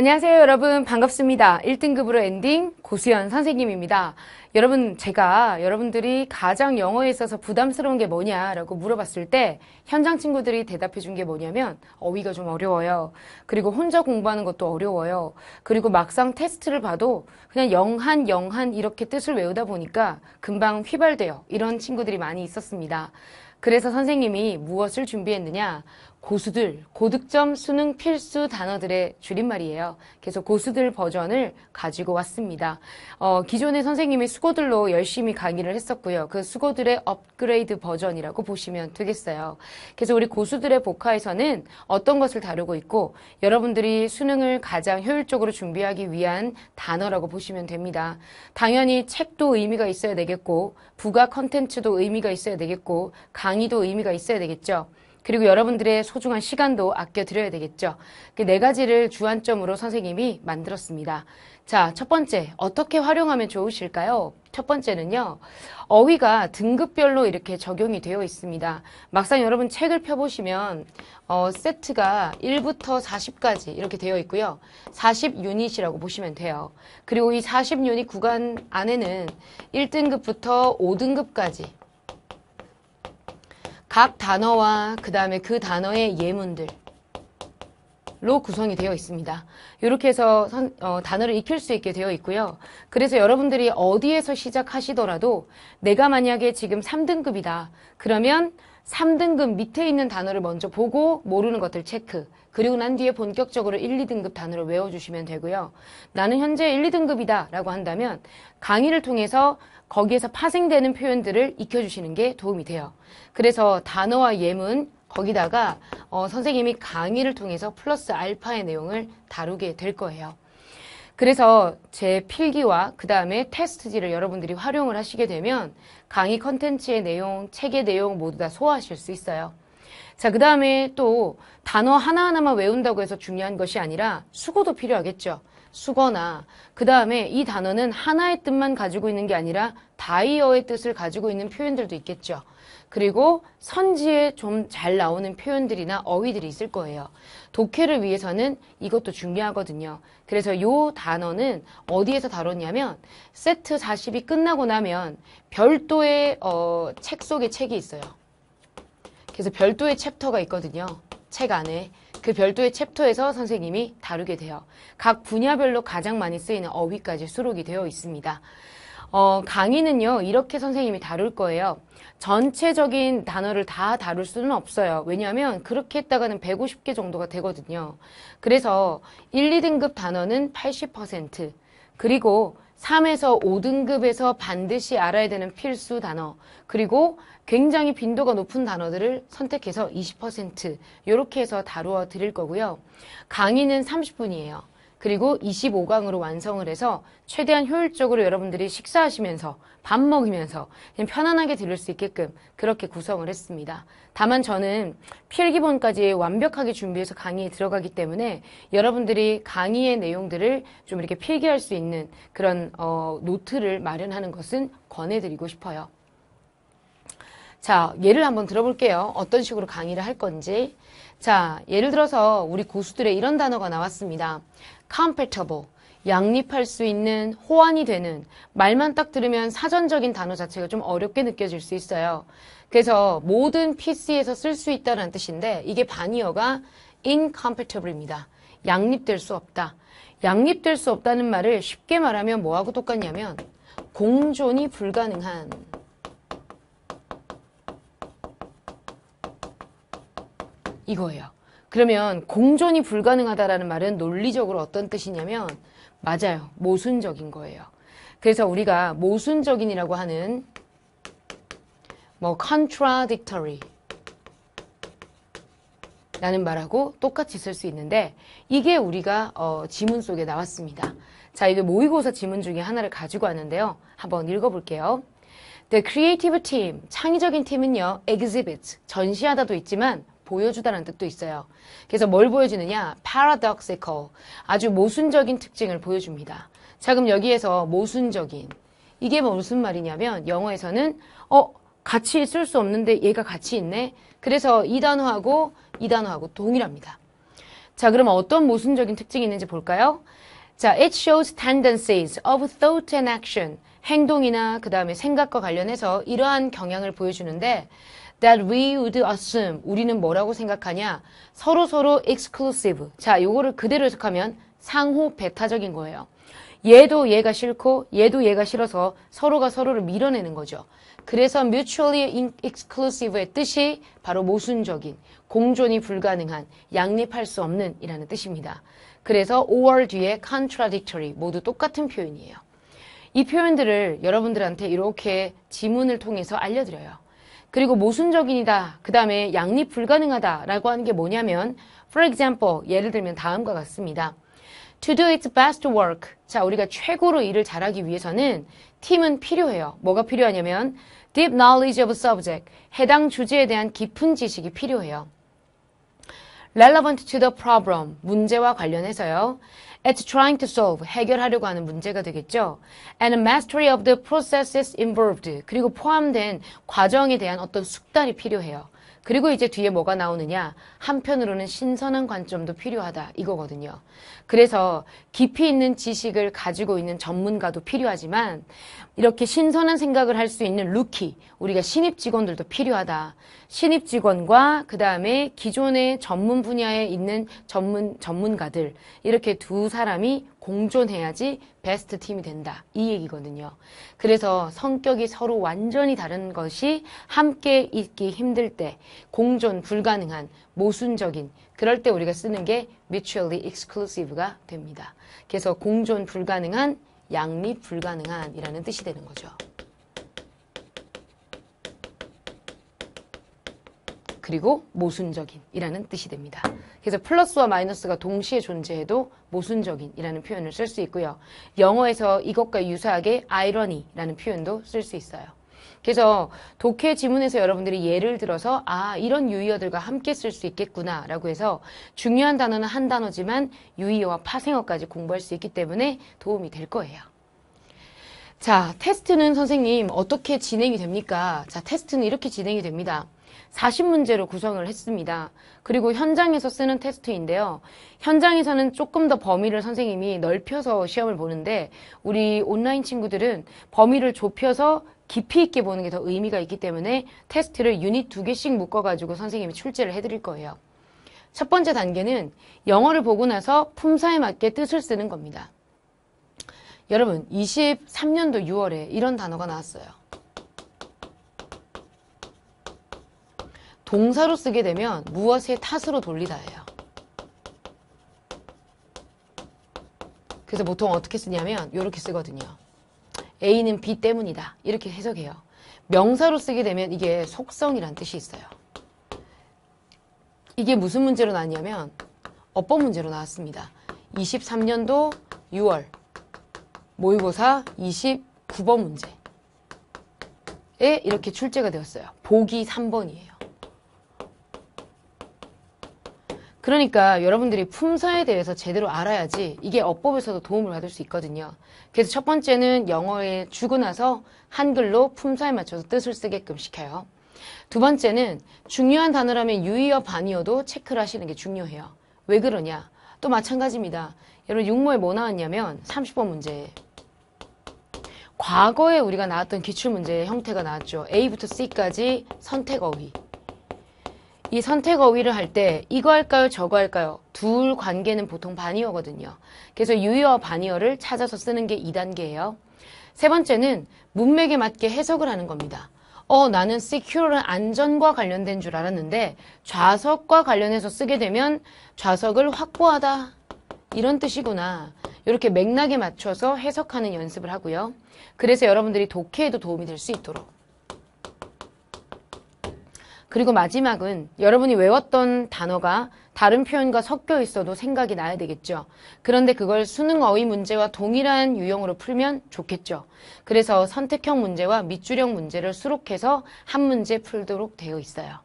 안녕하세요 여러분 반갑습니다 1등급으로 엔딩 고수연 선생님입니다 여러분 제가 여러분들이 가장 영어에 있어서 부담스러운 게 뭐냐라고 물어봤을 때 현장 친구들이 대답해 준 게 뭐냐면 어휘가 좀 어려워요 그리고 혼자 공부하는 것도 어려워요 그리고 막상 테스트를 봐도 그냥 영한 영한 이렇게 뜻을 외우다 보니까 금방 휘발돼요 이런 친구들이 많이 있었습니다 그래서 선생님이 무엇을 준비했느냐 고수들, 고득점 수능 필수 단어들의 줄임말이에요. 그래서 고수들 버전을 가지고 왔습니다. 어, 기존의 선생님이 수고들로 열심히 강의를 했었고요. 그 수고들의 업그레이드 버전이라고 보시면 되겠어요. 그래서 우리 고수들의 복화에서는 어떤 것을 다루고 있고 여러분들이 수능을 가장 효율적으로 준비하기 위한 단어라고 보시면 됩니다. 당연히 책도 의미가 있어야 되겠고 부가 컨텐츠도 의미가 있어야 되겠고 강의도 의미가 있어야 되겠죠. 그리고 여러분들의 소중한 시간도 아껴드려야 되겠죠. 그 네 가지를 주안점으로 선생님이 만들었습니다. 자, 첫 번째, 어떻게 활용하면 좋으실까요? 첫 번째는요, 어휘가 등급별로 이렇게 적용이 되어 있습니다. 막상 여러분 책을 펴보시면, 어, 세트가 1부터 40까지 이렇게 되어 있고요. 40 유닛이라고 보시면 돼요. 그리고 이 40 유닛 구간 안에는 1등급부터 5등급까지 각 단어와 그 다음에 그 단어의 예문들로 구성이 되어 있습니다. 이렇게 해서 선, 어, 단어를 익힐 수 있게 되어 있고요. 그래서 여러분들이 어디에서 시작하시더라도 내가 만약에 지금 3등급이다. 그러면 3등급 밑에 있는 단어를 먼저 보고 모르는 것들 체크 그리고 난 뒤에 본격적으로 1, 2등급 단어를 외워주시면 되고요. 나는 현재 1, 2등급이다 라고 한다면 강의를 통해서 거기에서 파생되는 표현들을 익혀주시는 게 도움이 돼요. 그래서 단어와 예문 거기다가 어, 선생님이 강의를 통해서 플러스 알파의 내용을 다루게 될 거예요. 그래서 제 필기와 그 다음에 테스트지를 여러분들이 활용을 하시게 되면 강의 컨텐츠의 내용, 책의 내용 모두 다 소화하실 수 있어요. 자, 그 다음에 또 단어 하나하나만 외운다고 해서 중요한 것이 아니라 수고도 필요하겠죠. 수거나 그 다음에 이 단어는 하나의 뜻만 가지고 있는 게 아니라 다이어의 뜻을 가지고 있는 표현들도 있겠죠. 그리고 선지에 좀 잘 나오는 표현들이나 어휘들이 있을 거예요. 독해를 위해서는 이것도 중요하거든요. 그래서 요 단어는 어디에서 다뤘냐면 세트 40이 끝나고 나면 별도의 어, 책 속에 책이 있어요. 그래서 별도의 챕터가 있거든요. 책 안에. 그 별도의 챕터에서 선생님이 다루게 돼요. 각 분야별로 가장 많이 쓰이는 어휘까지 수록이 되어 있습니다. 어, 강의는요, 이렇게 선생님이 다룰 거예요. 전체적인 단어를 다 다룰 수는 없어요. 왜냐하면 그렇게 했다가는 150개 정도가 되거든요. 그래서 1, 2등급 단어는 80%, 그리고 3에서 5등급에서 반드시 알아야 되는 필수 단어 그리고 굉장히 빈도가 높은 단어들을 선택해서 20% 이렇게 해서 다루어 드릴 거고요. 강의는 30분이에요. 그리고 25강으로 완성을 해서 최대한 효율적으로 여러분들이 식사하시면서 밥먹이면서 편안하게 들을 수 있게끔 그렇게 구성을 했습니다. 다만 저는 필기본까지 완벽하게 준비해서 강의에 들어가기 때문에 여러분들이 강의의 내용들을 좀 이렇게 필기할 수 있는 그런 어, 노트를 마련하는 것은 권해드리고 싶어요. 자, 예를 한번 들어볼게요. 어떤 식으로 강의를 할 건지. 자, 예를 들어서 우리 고수들의 이런 단어가 나왔습니다. compatible. 양립할 수 있는, 호환이 되는, 말만 딱 들으면 사전적인 단어 자체가 좀 어렵게 느껴질 수 있어요. 그래서 모든 PC에서 쓸 수 있다는 뜻인데, 이게 반이어가 incompatible입니다. 양립될 수 없다. 양립될 수 없다는 말을 쉽게 말하면 뭐하고 똑같냐면, 공존이 불가능한 이거예요. 그러면 공존이 불가능하다라는 말은 논리적으로 어떤 뜻이냐면 맞아요. 모순적인 거예요. 그래서 우리가 모순적인이라고 하는 뭐 contradictory 라는 말하고 똑같이 쓸 수 있는데 이게 우리가 어, 지문 속에 나왔습니다. 자, 이게 모의고사 지문 중에 하나를 가지고 왔는데요. 한번 읽어볼게요. The creative team, 창의적인 팀은요, exhibit, 전시하다도 있지만 보여주다라는 뜻도 있어요. 그래서 뭘 보여주느냐? paradoxical, 아주 모순적인 특징을 보여줍니다. 자, 그럼 여기에서 모순적인, 이게 무슨 말이냐면 영어에서는 어, 같이 쓸 수 없는데 얘가 같이 있네? 그래서 이 단어하고 이 단어하고 동일합니다. 자, 그럼 어떤 모순적인 특징이 있는지 볼까요? 자, it shows tendencies of thought and action. 행동이나 그 다음에 생각과 관련해서 이러한 경향을 보여주는데 that we would assume 우리는 뭐라고 생각하냐 서로 서로 exclusive 자 요거를 그대로 해석하면 상호 배타적인 거예요 얘도 얘가 싫고 얘도 얘가 싫어서 서로가 서로를 밀어내는 거죠 그래서 mutually exclusive의 뜻이 바로 모순적인 공존이 불가능한 양립할 수 없는 이라는 뜻입니다 그래서 or 뒤에 contradictory 모두 똑같은 표현이에요 이 표현들을 여러분들한테 이렇게 지문을 통해서 알려드려요 그리고 모순적인이다. 그 다음에 양립 불가능하다라고 하는 게 뭐냐면 for example 예를 들면 다음과 같습니다. To do its best work. 자, 우리가 최고로 일을 잘하기 위해서는 팀은 필요해요. 뭐가 필요하냐면 deep knowledge of subject. 해당 주제에 대한 깊은 지식이 필요해요. relevant to the problem, 문제와 관련해서요. at trying to solve, 해결하려고 하는 문제가 되겠죠. and mastery of the processes involved, 그리고 포함된 과정에 대한 어떤 숙달이 필요해요. 그리고 이제 뒤에 뭐가 나오느냐. 한편으로는 신선한 관점도 필요하다. 이거거든요. 그래서 깊이 있는 지식을 가지고 있는 전문가도 필요하지만 이렇게 신선한 생각을 할 수 있는 루키, 우리가 신입 직원들도 필요하다. 신입 직원과 그 다음에 기존의 전문 분야에 있는 전문, 전문가들, 이렇게 두 사람이 공존해야지 베스트 팀이 된다. 이 얘기거든요. 그래서 성격이 서로 완전히 다른 것이 함께 있기 힘들 때 공존 불가능한 모순적인 그럴 때 우리가 쓰는 게 mutually exclusive가 됩니다. 그래서 공존 불가능한 양립 불가능한이라는 뜻이 되는 거죠. 그리고 모순적인이라는 뜻이 됩니다. 그래서 플러스와 마이너스가 동시에 존재해도 모순적인이라는 표현을 쓸 수 있고요. 영어에서 이것과 유사하게 아이러니라는 표현도 쓸 수 있어요. 그래서 독해 지문에서 여러분들이 예를 들어서 아 이런 유의어들과 함께 쓸 수 있겠구나라고 해서 중요한 단어는 한 단어지만 유의어와 파생어까지 공부할 수 있기 때문에 도움이 될 거예요. 자 테스트는 선생님 어떻게 진행이 됩니까? 자 테스트는 이렇게 진행이 됩니다. 40문제로 구성을 했습니다. 그리고 현장에서 쓰는 테스트인데요. 현장에서는 조금 더 범위를 선생님이 넓혀서 시험을 보는데 우리 온라인 친구들은 범위를 좁혀서 깊이 있게 보는 게 더 의미가 있기 때문에 테스트를 유닛 두 개씩 묶어가지고 선생님이 출제를 해드릴 거예요. 첫 번째 단계는 영어를 보고 나서 품사에 맞게 뜻을 쓰는 겁니다. 여러분, 23년도 6월에 이런 단어가 나왔어요. 동사로 쓰게 되면 무엇의 탓으로 돌리다예요. 그래서 보통 어떻게 쓰냐면 이렇게 쓰거든요. A는 B 때문이다. 이렇게 해석해요. 명사로 쓰게 되면 이게 속성이란 뜻이 있어요. 이게 무슨 문제로 나왔냐면 어법 문제로 나왔습니다. 23년도 6월 모의고사 29번 문제에 이렇게 출제가 되었어요. 보기 3번이에요. 그러니까 여러분들이 품사에 대해서 제대로 알아야지 이게 어법에서도 도움을 받을 수 있거든요. 그래서 첫 번째는 영어에 주고 나서 한글로 품사에 맞춰서 뜻을 쓰게끔 시켜요. 두 번째는 중요한 단어라면 유의어 반의어도 체크를 하시는 게 중요해요. 왜 그러냐? 또 마찬가지입니다. 여러분 육모에 뭐 나왔냐면 30번 문제 과거에 우리가 나왔던 기출문제 의 형태가 나왔죠. A부터 C까지 선택어휘 이 선택 어휘를 할 때 이거 할까요 저거 할까요 둘 관계는 보통 반이어거든요. 그래서 유의어 반이어를 찾아서 쓰는 게 2단계예요. 세 번째는 문맥에 맞게 해석을 하는 겁니다. 어 나는 secure는 안전과 관련된 줄 알았는데 좌석과 관련해서 쓰게 되면 좌석을 확보하다 이런 뜻이구나. 이렇게 맥락에 맞춰서 해석하는 연습을 하고요. 그래서 여러분들이 독해에도 도움이 될 수 있도록 그리고 마지막은 여러분이 외웠던 단어가 다른 표현과 섞여 있어도 생각이 나야 되겠죠. 그런데 그걸 수능 어휘 문제와 동일한 유형으로 풀면 좋겠죠. 그래서 선택형 문제와 밑줄형 문제를 수록해서 한 문제 풀도록 되어 있어요.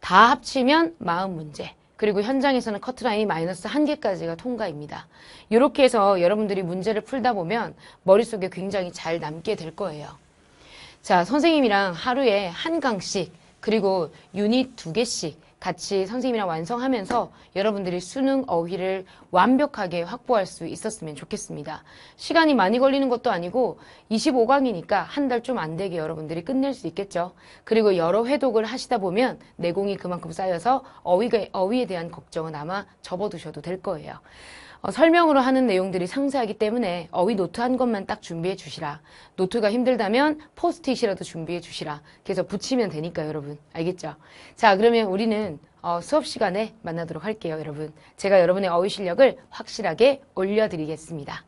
다 합치면 마음 문제. 그리고 현장에서는 커트라인이 마이너스 한개까지가 통과입니다. 이렇게 해서 여러분들이 문제를 풀다 보면 머릿속에 굉장히 잘 남게 될 거예요. 자, 선생님이랑 하루에 한 강씩 그리고 유닛 두 개씩 같이 선생님이랑 완성하면서 여러분들이 수능 어휘를 완벽하게 확보할 수 있었으면 좋겠습니다. 시간이 많이 걸리는 것도 아니고 25강이니까 한 달 좀 안 되게 여러분들이 끝낼 수 있겠죠. 그리고 여러 회독을 하시다 보면 내공이 그만큼 쌓여서 어휘가, 어휘에 대한 걱정은 아마 접어두셔도 될 거예요. 어, 설명으로 하는 내용들이 상세하기 때문에 어휘 노트 한 것만 딱 준비해 주시라. 노트가 힘들다면 포스트잇이라도 준비해 주시라. 그래서 붙이면 되니까 여러분. 알겠죠? 자, 그러면 우리는 어, 수업 시간에 만나도록 할게요, 여러분. 제가 여러분의 어휘 실력을 확실하게 올려드리겠습니다.